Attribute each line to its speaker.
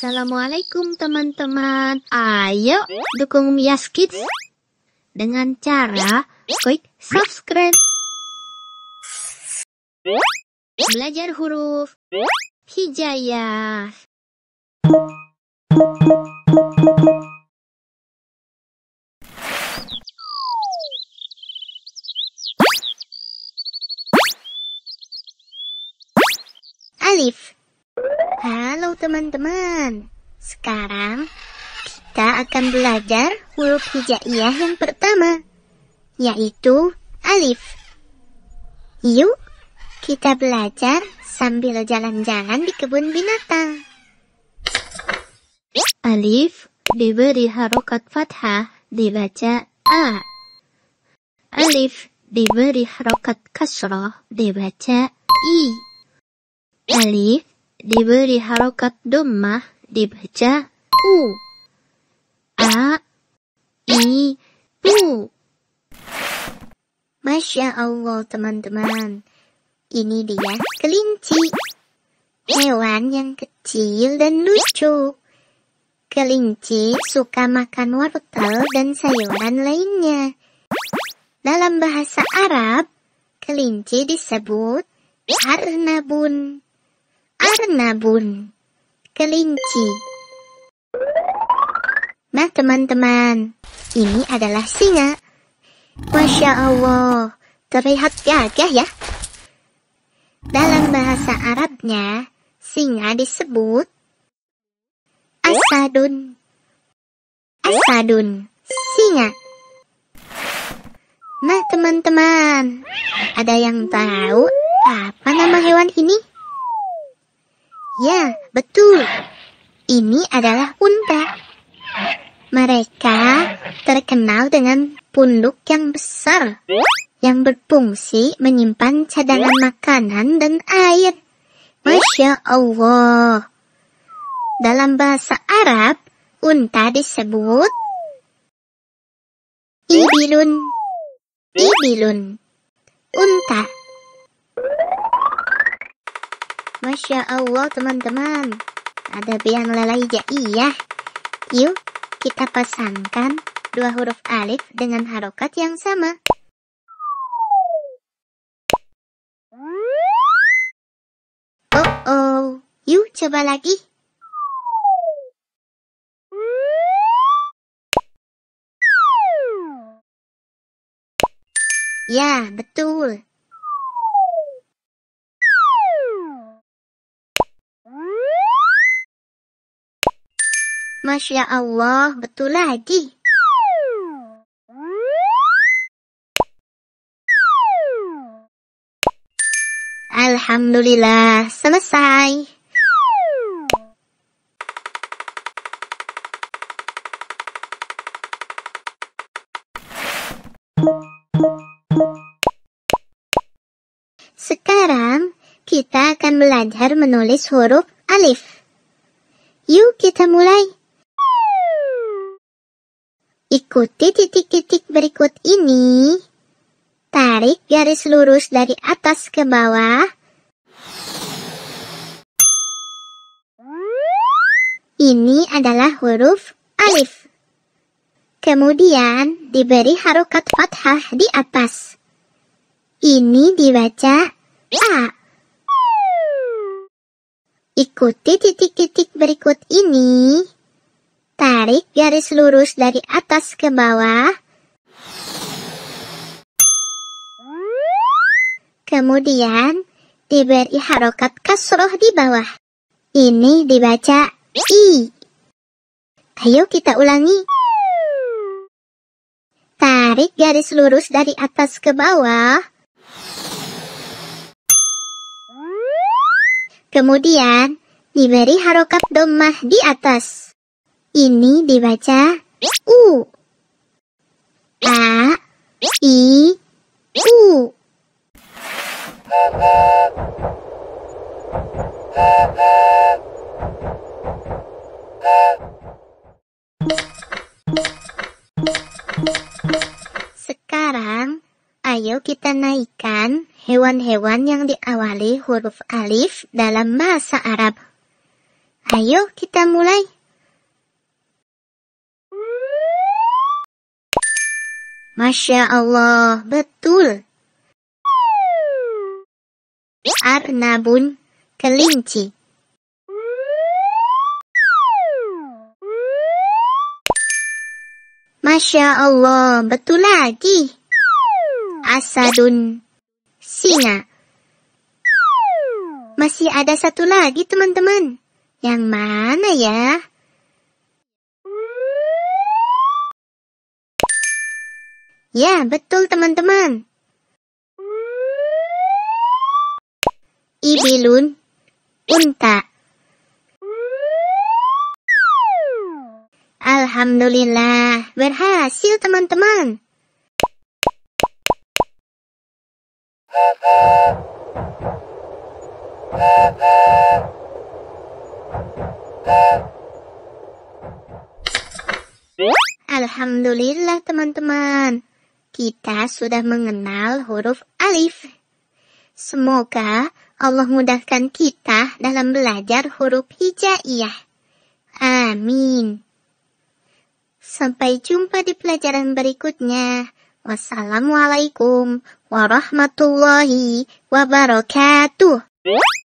Speaker 1: Assalamualaikum teman-teman. Ayo dukung Mias Kids dengan cara klik subscribe. Belajar huruf hijayah. Alif Halo teman-teman, sekarang kita akan belajar huruf hijaiyah yang pertama, yaitu alif. Yuk, kita belajar sambil jalan-jalan di kebun binatang. Alif diberi harokat fathah dibaca A. Alif diberi harokat kasroh dibaca I. Alif diberi harokat domah dibaca u a i u Masya Allah teman-teman ini dia kelinci hewan yang kecil dan lucu kelinci suka makan wortel dan sayuran lainnya dalam bahasa Arab kelinci disebut harnabun bun, Kelinci Nah teman-teman, ini adalah singa. Masya Allah, terlihat gagah ya. Dalam bahasa Arabnya, singa disebut Asadun. Asadun, singa. Nah teman-teman, ada yang tahu apa nama hewan ini? Ya, betul. Ini adalah unta. Mereka terkenal dengan punduk yang besar yang berfungsi menyimpan cadangan makanan dan air. Masya Allah. Dalam bahasa Arab, unta disebut ibilun. Ibilun. Unta. Masya Allah teman-teman Ada biang lelai jaiyah Yuk kita pasangkan dua huruf alif dengan harokat yang sama Oh oh Yuk coba lagi Ya betul Masya Allah, betul lagi. Alhamdulillah, selesai. Sekarang, kita akan belajar menulis huruf alif. Yuk kita mulai. Ikuti titik-titik berikut ini. Tarik garis lurus dari atas ke bawah. Ini adalah huruf alif. Kemudian diberi harokat fathah di atas. Ini dibaca A. Ikuti titik-titik berikut ini. Tarik garis lurus dari atas ke bawah. Kemudian, diberi harokat kasroh di bawah. Ini dibaca I. Ayo kita ulangi. Tarik garis lurus dari atas ke bawah. Kemudian, diberi harokat domah di atas. Ini dibaca U. A. I. U. Sekarang, ayo kita naikkan hewan-hewan yang diawali huruf alif dalam bahasa Arab. Ayo kita mulai. Masya Allah, betul. Arnabun, kelinci. Masya Allah, betul lagi. Asadun, singa. Masih ada satu lagi teman-teman. Yang mana ya? Ya, betul teman-teman. Ibilun, unta. Alhamdulillah, berhasil teman-teman. Alhamdulillah teman-teman kita sudah mengenal huruf alif. Semoga Allah mudahkan kita dalam belajar huruf hijaiyah. Amin. Sampai jumpa di pelajaran berikutnya. Wassalamualaikum warahmatullahi wabarakatuh.